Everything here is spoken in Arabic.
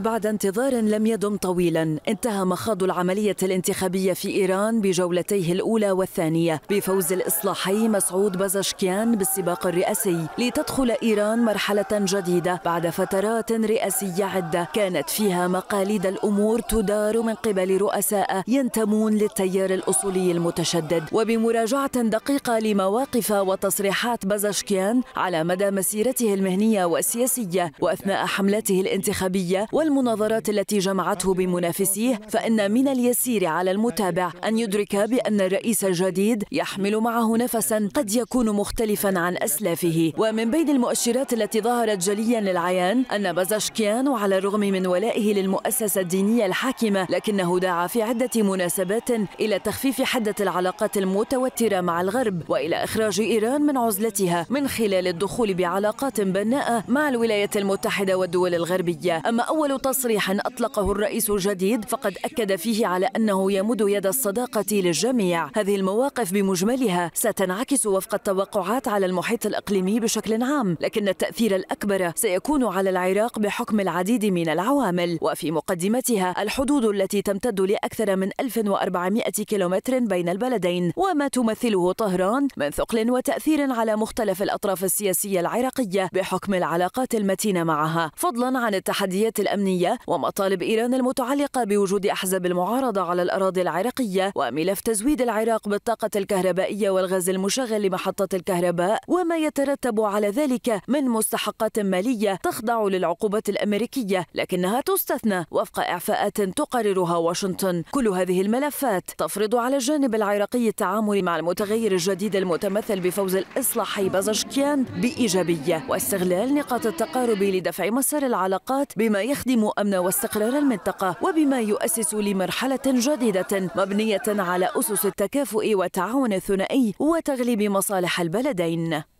بعد انتظار لم يدم طويلا انتهى مخاض العملية الانتخابية في إيران بجولتيه الأولى والثانية بفوز الإصلاحي مسعود بزشكيان بالسباق الرئاسي لتدخل إيران مرحلة جديدة بعد فترات رئاسية عدة كانت فيها مقاليد الأمور تدار من قبل رؤساء ينتمون للتيار الأصولي المتشدد وبمراجعة دقيقة لمواقف وتصريحات بزشكيان على مدى مسيرته المهنية والسياسية وأثناء حملته الانتخابية وال المناظرات التي جمعته بمنافسيه فإن من اليسير على المتابع أن يدرك بأن الرئيس الجديد يحمل معه نفسا قد يكون مختلفا عن أسلافه ومن بين المؤشرات التي ظهرت جليا للعيان أن بازاشكيان على الرغم من ولائه للمؤسسة الدينية الحاكمة لكنه دعا في عدة مناسبات إلى تخفيف حدة العلاقات المتوترة مع الغرب وإلى إخراج إيران من عزلتها من خلال الدخول بعلاقات بناءة مع الولايات المتحدة والدول الغربية أما أول تصريحا أطلقه الرئيس الجديد فقد أكد فيه على أنه يمد يد الصداقة للجميع هذه المواقف بمجملها ستنعكس وفق التوقعات على المحيط الإقليمي بشكل عام لكن التأثير الأكبر سيكون على العراق بحكم العديد من العوامل وفي مقدمتها الحدود التي تمتد لأكثر من 1400 كيلومتر بين البلدين وما تمثله طهران من ثقل وتأثير على مختلف الأطراف السياسية العراقية بحكم العلاقات المتينة معها فضلا عن التحديات الأمنية الأمنية ومطالب إيران المتعلقة بوجود أحزاب المعارضة على الأراضي العراقية وملف تزويد العراق بالطاقة الكهربائية والغاز المشغل لمحطات الكهرباء وما يترتب على ذلك من مستحقات مالية تخضع للعقوبات الأمريكية لكنها تستثنى وفق إعفاءات تقررها واشنطن كل هذه الملفات تفرض على الجانب العراقي التعامل مع المتغير الجديد المتمثل بفوز الإصلاحي بازشكيان بإيجابية واستغلال نقاط التقارب لدفع مسار العلاقات بما يخدم يخدم أمن واستقرار المنطقة وبما يؤسس لمرحلة جديدة مبنية على أسس التكافؤ والتعاون الثنائي وتغليب مصالح البلدين